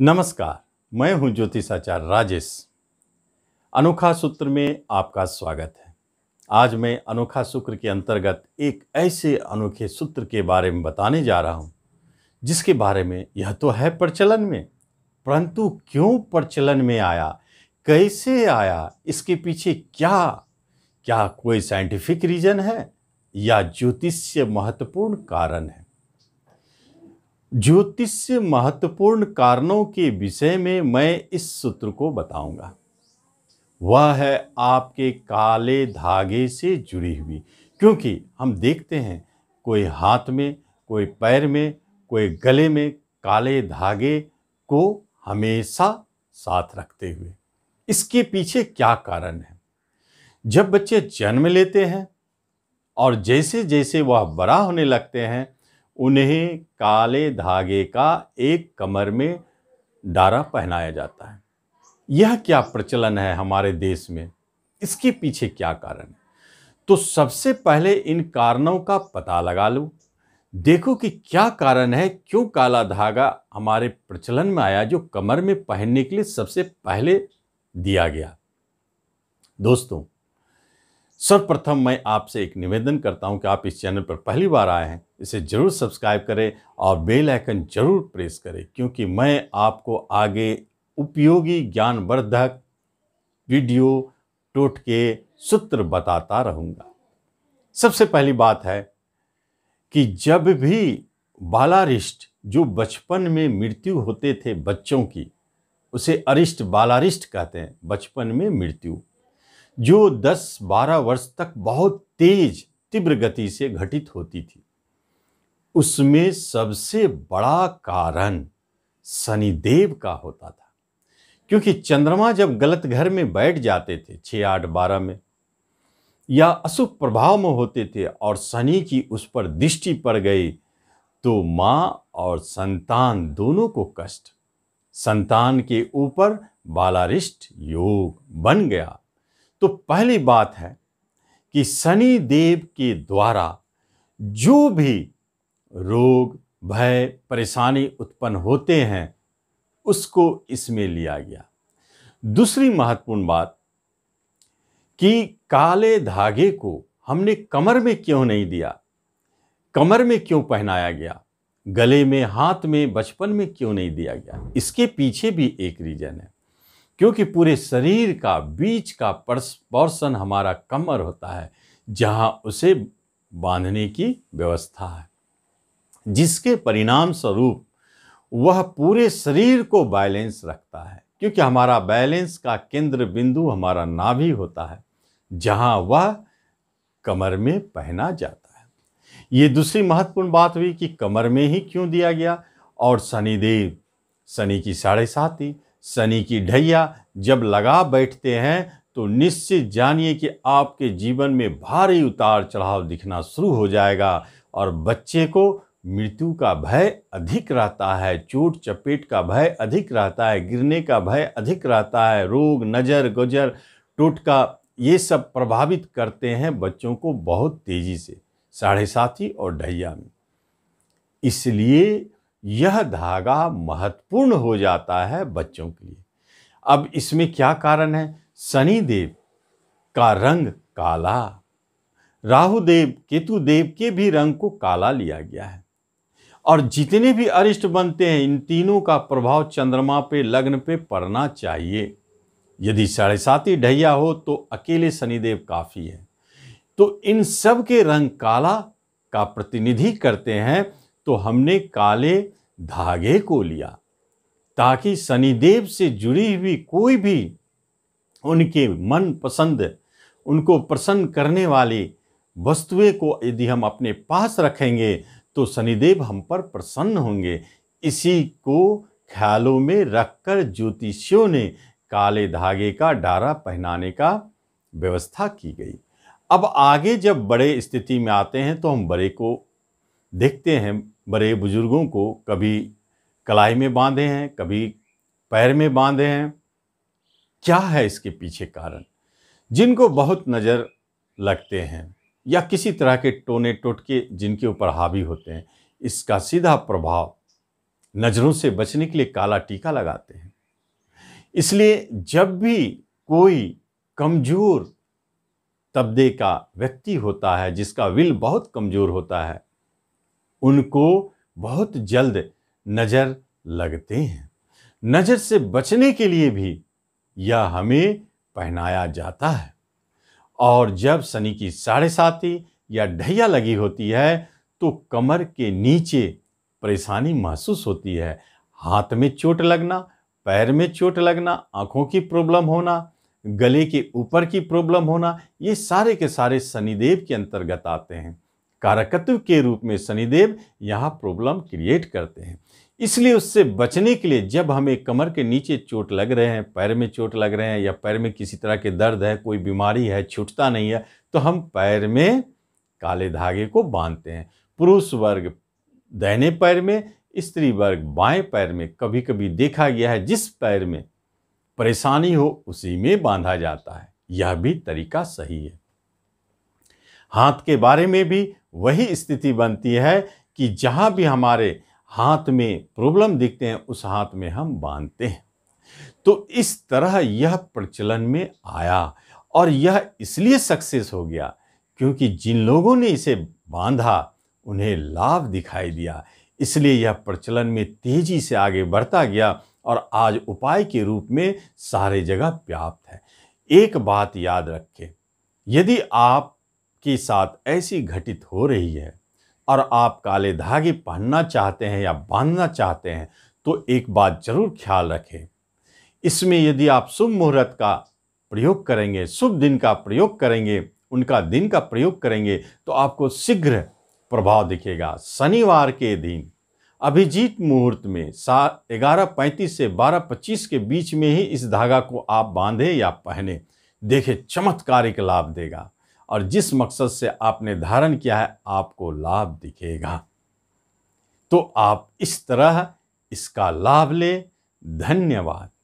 नमस्कार मैं हूं ज्योतिषाचार्य राजेश अनोखा सूत्र में आपका स्वागत है आज मैं अनोखा सूत्र के अंतर्गत एक ऐसे अनोखे सूत्र के बारे में बताने जा रहा हूं जिसके बारे में यह तो है प्रचलन में परंतु क्यों प्रचलन में आया कैसे आया इसके पीछे क्या क्या कोई साइंटिफिक रीजन है या ज्योतिष महत्वपूर्ण कारण है ज्योतिष महत्वपूर्ण कारणों के विषय में मैं इस सूत्र को बताऊंगा वह है आपके काले धागे से जुड़ी हुई क्योंकि हम देखते हैं कोई हाथ में कोई पैर में कोई गले में काले धागे को हमेशा साथ रखते हुए इसके पीछे क्या कारण है जब बच्चे जन्म लेते हैं और जैसे जैसे वह बड़ा होने लगते हैं उन्हें काले धागे का एक कमर में डारा पहनाया जाता है यह क्या प्रचलन है हमारे देश में इसके पीछे क्या कारण है तो सबसे पहले इन कारणों का पता लगा लो देखो कि क्या कारण है क्यों काला धागा हमारे प्रचलन में आया जो कमर में पहनने के लिए सबसे पहले दिया गया दोस्तों सर्वप्रथम मैं आपसे एक निवेदन करता हूं कि आप इस चैनल पर पहली बार आए हैं इसे ज़रूर सब्सक्राइब करें और बेल आइकन जरूर प्रेस करें क्योंकि मैं आपको आगे उपयोगी ज्ञानवर्धक वीडियो टोट के सूत्र बताता रहूंगा सबसे पहली बात है कि जब भी बालारिष्ट जो बचपन में मृत्यु होते थे बच्चों की उसे अरिष्ट बालारिष्ट कहते हैं बचपन में मृत्यु जो 10-12 वर्ष तक बहुत तेज तीव्र गति से घटित होती थी उसमें सबसे बड़ा कारण शनिदेव का होता था क्योंकि चंद्रमा जब गलत घर में बैठ जाते थे छः आठ बारह में या अशुभ प्रभाव में होते थे और शनि की उस पर दृष्टि पड़ गई तो माँ और संतान दोनों को कष्ट संतान के ऊपर बालारिष्ट योग बन गया तो पहली बात है कि शनि देव के द्वारा जो भी रोग भय परेशानी उत्पन्न होते हैं उसको इसमें लिया गया दूसरी महत्वपूर्ण बात कि काले धागे को हमने कमर में क्यों नहीं दिया कमर में क्यों पहनाया गया गले में हाथ में बचपन में क्यों नहीं दिया गया इसके पीछे भी एक रीजन है क्योंकि पूरे शरीर का बीच का पोर्सन हमारा कमर होता है जहाँ उसे बांधने की व्यवस्था है जिसके परिणाम स्वरूप वह पूरे शरीर को बैलेंस रखता है क्योंकि हमारा बैलेंस का केंद्र बिंदु हमारा नाभि होता है जहाँ वह कमर में पहना जाता है ये दूसरी महत्वपूर्ण बात हुई कि कमर में ही क्यों दिया गया और शनिदेव शनि की साढ़े साथी शनि की ढैया जब लगा बैठते हैं तो निश्चित जानिए कि आपके जीवन में भारी उतार चढ़ाव दिखना शुरू हो जाएगा और बच्चे को मृत्यु का भय अधिक रहता है चोट चपेट का भय अधिक रहता है गिरने का भय अधिक रहता है रोग नज़र गजर टोटका ये सब प्रभावित करते हैं बच्चों को बहुत तेज़ी से साढ़े साथी और ढैया में इसलिए यह धागा महत्वपूर्ण हो जाता है बच्चों के लिए अब इसमें क्या कारण है शनि देव का रंग काला राहु देव केतु देव के भी रंग को काला लिया गया है और जितने भी अरिष्ट बनते हैं इन तीनों का प्रभाव चंद्रमा पे लग्न पे पड़ना चाहिए यदि साढ़े साथी ढैया हो तो अकेले शनिदेव काफ़ी है तो इन सब के रंग काला का प्रतिनिधि करते हैं तो हमने काले धागे को लिया ताकि शनिदेव से जुड़ी हुई कोई भी उनके मन पसंद उनको प्रसन्न करने वाली वस्तुएं को यदि हम अपने पास रखेंगे तो शनिदेव हम पर प्रसन्न होंगे इसी को ख्यालों में रखकर ज्योतिषियों ने काले धागे का डारा पहनाने का व्यवस्था की गई अब आगे जब बड़े स्थिति में आते हैं तो हम बड़े को देखते हैं बड़े बुजुर्गों को कभी कलाई में बांधे हैं कभी पैर में बांधे हैं क्या है इसके पीछे कारण जिनको बहुत नज़र लगते हैं या किसी तरह के टोने टोटके जिनके ऊपर हावी होते हैं इसका सीधा प्रभाव नज़रों से बचने के लिए काला टीका लगाते हैं इसलिए जब भी कोई कमज़ोर तबदे का व्यक्ति होता है जिसका विल बहुत कमज़ोर होता है उनको बहुत जल्द नज़र लगते हैं नज़र से बचने के लिए भी यह हमें पहनाया जाता है और जब शनि की साढ़े साथी या ढैया लगी होती है तो कमर के नीचे परेशानी महसूस होती है हाथ में चोट लगना पैर में चोट लगना आँखों की प्रॉब्लम होना गले के ऊपर की प्रॉब्लम होना ये सारे के सारे शनिदेव के अंतर्गत आते हैं कारकत्व के रूप में शनिदेव यहाँ प्रॉब्लम क्रिएट करते हैं इसलिए उससे बचने के लिए जब हमें कमर के नीचे चोट लग रहे हैं पैर में चोट लग रहे हैं या पैर में किसी तरह के दर्द है कोई बीमारी है छूटता नहीं है तो हम पैर में काले धागे को बांधते हैं पुरुष वर्ग दहने पैर में स्त्री वर्ग बाएं पैर में कभी कभी देखा गया है जिस पैर में परेशानी हो उसी में बांधा जाता है यह भी तरीका सही है हाथ के बारे में भी वही स्थिति बनती है कि जहाँ भी हमारे हाथ में प्रॉब्लम दिखते हैं उस हाथ में हम बांधते हैं तो इस तरह यह प्रचलन में आया और यह इसलिए सक्सेस हो गया क्योंकि जिन लोगों ने इसे बांधा उन्हें लाभ दिखाई दिया इसलिए यह प्रचलन में तेजी से आगे बढ़ता गया और आज उपाय के रूप में सारे जगह व्याप्त है एक बात याद रखें यदि आप के साथ ऐसी घटित हो रही है और आप काले धागे पहनना चाहते हैं या बांधना चाहते हैं तो एक बात जरूर ख्याल रखें इसमें यदि आप शुभ मुहूर्त का प्रयोग करेंगे शुभ दिन का प्रयोग करेंगे उनका दिन का प्रयोग करेंगे तो आपको शीघ्र प्रभाव दिखेगा शनिवार के दिन अभिजीत मुहूर्त में सात ग्यारह पैंतीस से बारह पच्चीस के बीच में ही इस धागा को आप बांधें या पहने देखें चमत्कारिक लाभ देगा और जिस मकसद से आपने धारण किया है आपको लाभ दिखेगा तो आप इस तरह इसका लाभ ले धन्यवाद